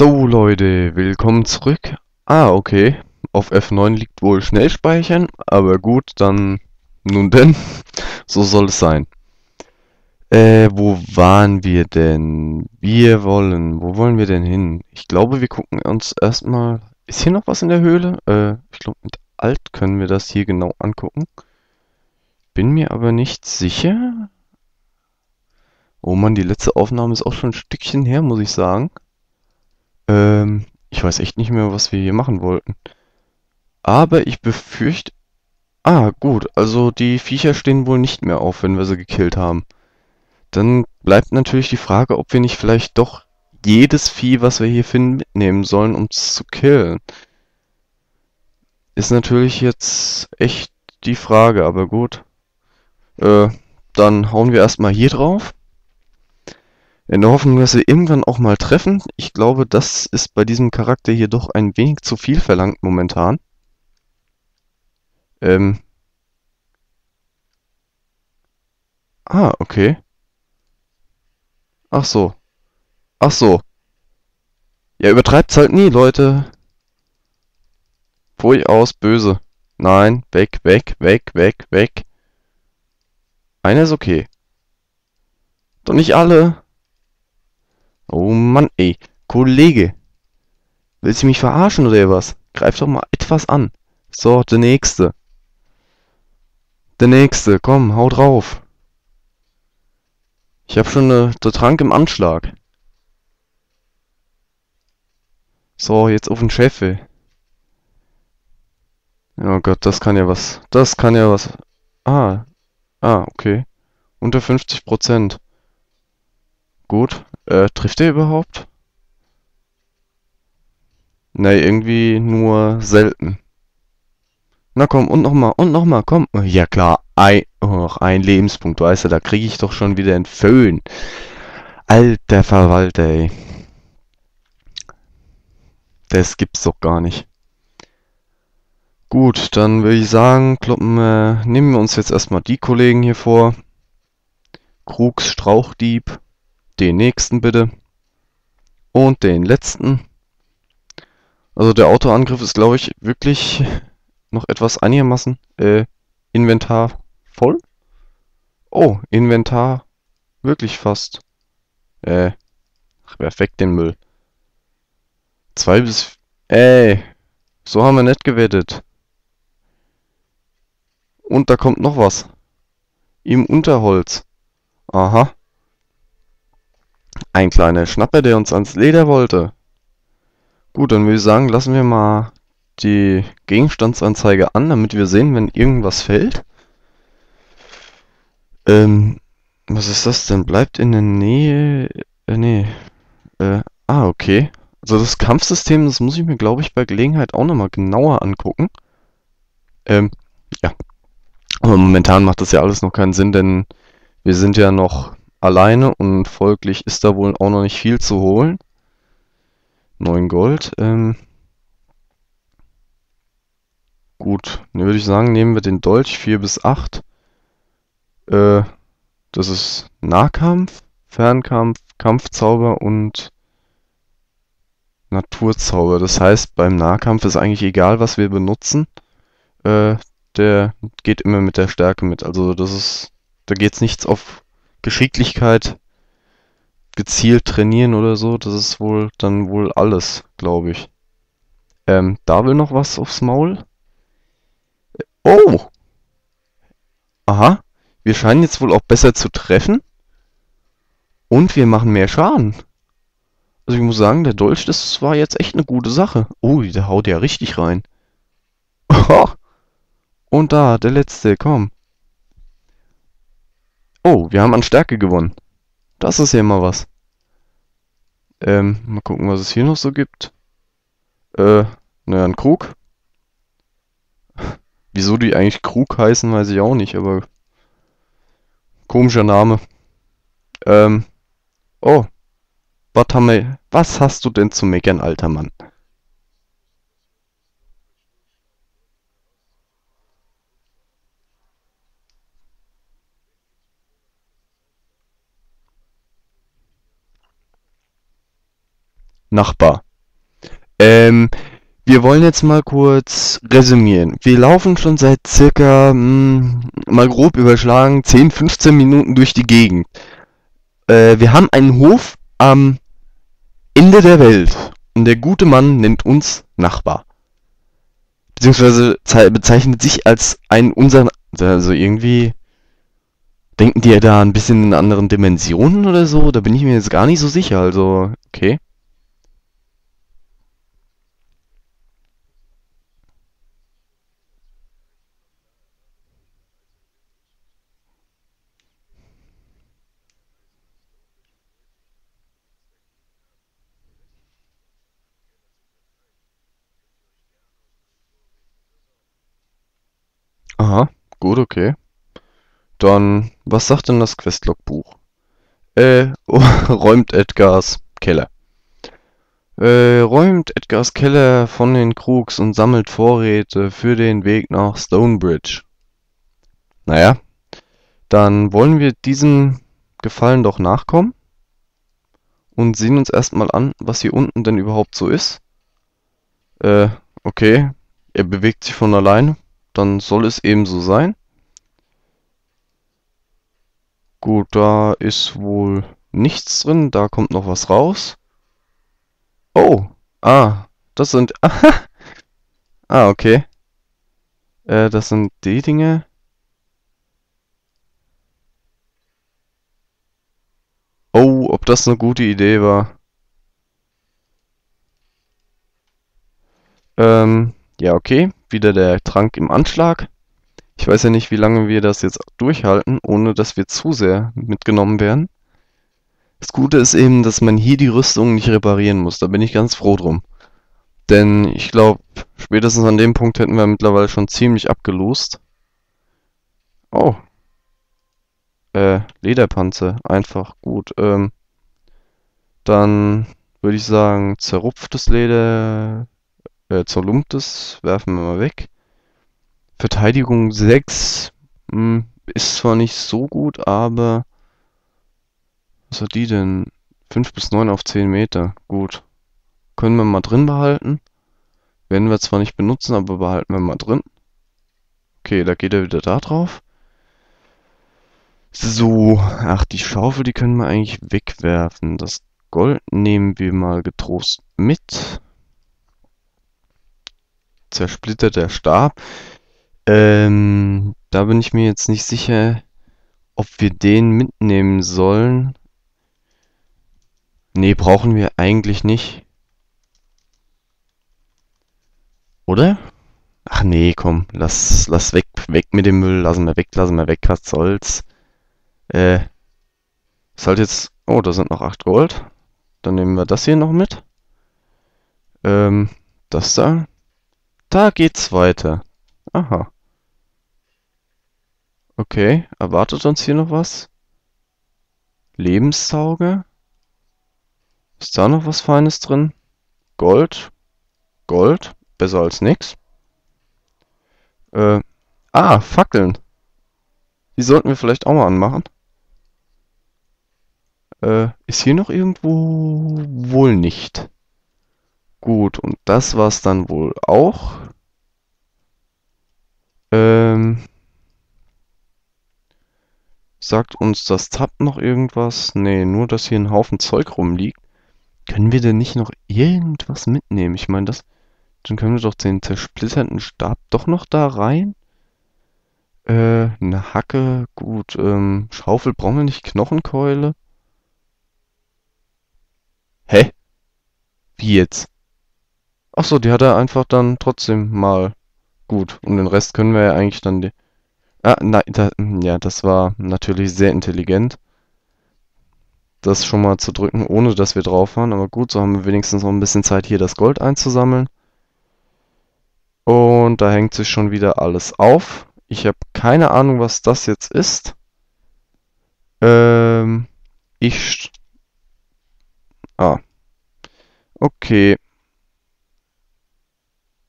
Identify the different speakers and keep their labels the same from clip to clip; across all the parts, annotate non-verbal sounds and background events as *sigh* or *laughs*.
Speaker 1: So Leute, willkommen zurück. Ah, okay. Auf F9 liegt wohl Schnellspeichern, aber gut, dann nun denn, *laughs* so soll es sein. Äh, wo waren wir denn? Wir wollen, wo wollen wir denn hin? Ich glaube, wir gucken uns erstmal, ist hier noch was in der Höhle? Äh, ich glaube mit Alt können wir das hier genau angucken. Bin mir aber nicht sicher. Oh Mann, die letzte Aufnahme ist auch schon ein Stückchen her, muss ich sagen. Ähm, ich weiß echt nicht mehr, was wir hier machen wollten. Aber ich befürchte... Ah, gut, also die Viecher stehen wohl nicht mehr auf, wenn wir sie gekillt haben. Dann bleibt natürlich die Frage, ob wir nicht vielleicht doch jedes Vieh, was wir hier finden, mitnehmen sollen, um es zu killen. Ist natürlich jetzt echt die Frage, aber gut. Äh, dann hauen wir erstmal hier drauf. In der Hoffnung, dass wir irgendwann auch mal treffen. Ich glaube, das ist bei diesem Charakter hier doch ein wenig zu viel verlangt momentan. Ähm. Ah, okay. Ach so. Ach so. Ja, übertreibt's halt nie, Leute. Pfui aus, böse. Nein, weg, weg, weg, weg, weg. Einer ist okay. Doch nicht alle. Oh Mann, ey. Kollege. Willst du mich verarschen oder was? Greif doch mal etwas an. So, der nächste. Der nächste, komm, hau drauf. Ich hab schon äh, den Trank im Anschlag. So, jetzt auf den Chef. Ey. Oh Gott, das kann ja was. Das kann ja was. Ah. Ah, okay. Unter 50 Gut. Äh, trifft er überhaupt? Ne, irgendwie nur selten. Na komm, und nochmal, und nochmal, komm. Ja klar, ein, och, ein Lebenspunkt, weißt du, da kriege ich doch schon wieder einen Föhn. Alter Verwalter, ey. Das gibt's doch gar nicht. Gut, dann würde ich sagen, kloppen, äh, nehmen wir uns jetzt erstmal die Kollegen hier vor. Krugs, Strauchdieb den nächsten bitte. Und den letzten. Also der Autoangriff ist, glaube ich, wirklich *laughs* noch etwas einigermaßen äh, Inventar voll. Oh, Inventar wirklich fast. Äh, ach, werf weg den Müll. Zwei bis... Ey, so haben wir nicht gewettet. Und da kommt noch was. Im Unterholz. Aha. Ein kleiner Schnapper, der uns ans Leder wollte. Gut, dann würde ich sagen, lassen wir mal die Gegenstandsanzeige an, damit wir sehen, wenn irgendwas fällt. Ähm, was ist das denn? Bleibt in der Nähe... Äh, nee. Äh, ah, okay. Also das Kampfsystem, das muss ich mir, glaube ich, bei Gelegenheit auch nochmal genauer angucken. Ähm, ja. Aber momentan macht das ja alles noch keinen Sinn, denn wir sind ja noch alleine und folglich ist da wohl auch noch nicht viel zu holen. 9 Gold. Ähm Gut, dann würde ich sagen, nehmen wir den Dolch 4 bis 8. Äh, das ist Nahkampf, Fernkampf, Kampfzauber und Naturzauber. Das heißt, beim Nahkampf ist eigentlich egal, was wir benutzen. Äh, der geht immer mit der Stärke mit. Also das ist, da geht es nichts auf Geschicklichkeit gezielt trainieren oder so, das ist wohl dann wohl alles, glaube ich. Ähm, da will noch was aufs Maul? Äh, oh! Aha, wir scheinen jetzt wohl auch besser zu treffen. Und wir machen mehr Schaden. Also ich muss sagen, der Dolch, das war jetzt echt eine gute Sache. Oh, der haut ja richtig rein. *laughs* Und da, der letzte, komm. Oh, wir haben an Stärke gewonnen. Das ist ja immer was. Ähm, mal gucken, was es hier noch so gibt. Äh, naja, ein Krug. *laughs* Wieso die eigentlich Krug heißen, weiß ich auch nicht, aber komischer Name. Ähm, oh, was haben wir, was hast du denn zu meckern, alter Mann? Nachbar. Ähm, wir wollen jetzt mal kurz resümieren. Wir laufen schon seit circa, mh, hm, mal grob überschlagen, 10, 15 Minuten durch die Gegend. Äh, wir haben einen Hof am Ende der Welt und der gute Mann nennt uns Nachbar. Beziehungsweise bezeichnet sich als ein unseren, also irgendwie denken die ja da ein bisschen in anderen Dimensionen oder so, da bin ich mir jetzt gar nicht so sicher, also okay. Aha, gut, okay. Dann, was sagt denn das Questlog-Buch? Äh, *laughs* oh, räumt Edgars Keller. Äh, räumt Edgars Keller von den Krugs und sammelt Vorräte für den Weg nach Stonebridge. Naja, dann wollen wir diesem Gefallen doch nachkommen und sehen uns erstmal an, was hier unten denn überhaupt so ist. Äh, okay, er bewegt sich von alleine dann soll es eben so sein. Gut, da ist wohl nichts drin. Da kommt noch was raus. Oh, ah, das sind... Aha. *laughs* ah, okay. Äh, das sind die Dinge. Oh, ob das eine gute Idee war. Ähm... Ja, okay, wieder der Trank im Anschlag. Ich weiß ja nicht, wie lange wir das jetzt durchhalten, ohne dass wir zu sehr mitgenommen werden. Das Gute ist eben, dass man hier die Rüstung nicht reparieren muss. Da bin ich ganz froh drum. Denn ich glaube, spätestens an dem Punkt hätten wir mittlerweile schon ziemlich abgelost. Oh. Äh, Lederpanzer. Einfach gut. Ähm, dann würde ich sagen, zerrupftes Leder, äh, Zerlumptes werfen wir mal weg. Verteidigung 6 mh, hm, ist zwar nicht so gut, aber was hat die denn? 5 bis 9 auf 10 Meter. Gut. Können wir mal drin behalten. Werden wir zwar nicht benutzen, aber behalten wir mal drin. Okay, da geht er wieder da drauf. So, ach, die Schaufel, die können wir eigentlich wegwerfen. Das Gold nehmen wir mal getrost mit zersplitterter Stab. Ähm, da bin ich mir jetzt nicht sicher, ob wir den mitnehmen sollen. Nee, brauchen wir eigentlich nicht. Oder? Ach nee, komm, lass, lass weg, weg mit dem Müll, lassen wir weg, lassen wir weg, was soll's. Äh, ist halt jetzt, oh, da sind noch 8 Gold. Dann nehmen wir das hier noch mit. Ähm, das da. Da geht's weiter. Aha. Okay, erwartet uns hier noch was? Lebenssauge? Ist da noch was Feines drin? Gold? Gold? Besser als nix. Äh, ah, Fackeln. Die sollten wir vielleicht auch mal anmachen. Äh, ist hier noch irgendwo? Wohl nicht. Gut, und das war's dann wohl auch. Ähm, sagt uns das Tab noch irgendwas? Nee, nur, dass hier ein Haufen Zeug rumliegt. Können wir denn nicht noch irgendwas mitnehmen? Ich meine, das... Dann können wir doch den zersplitterten Stab doch noch da rein. Äh, eine Hacke, gut, ähm, Schaufel brauchen wir nicht, Knochenkeule. Hä? Wie jetzt? Ach so, die hat er einfach dann trotzdem mal. Gut, und den Rest können wir ja eigentlich dann... die... Ah, nein, da, ja, das war natürlich sehr intelligent. Das schon mal zu drücken, ohne dass wir drauf waren. Aber gut, so haben wir wenigstens noch ein bisschen Zeit, hier das Gold einzusammeln. Und da hängt sich schon wieder alles auf. Ich habe keine Ahnung, was das jetzt ist. Ähm, ich... Ah. Okay.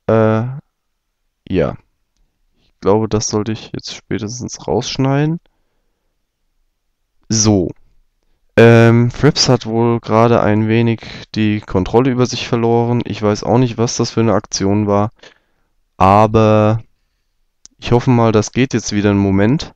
Speaker 1: Äh, ja. Ich glaube, das sollte ich jetzt spätestens rausschneiden. So. Ähm, Frips hat wohl gerade ein wenig die Kontrolle über sich verloren. Ich weiß auch nicht, was das für eine Aktion war. Aber ich hoffe mal, das geht jetzt wieder einen Moment.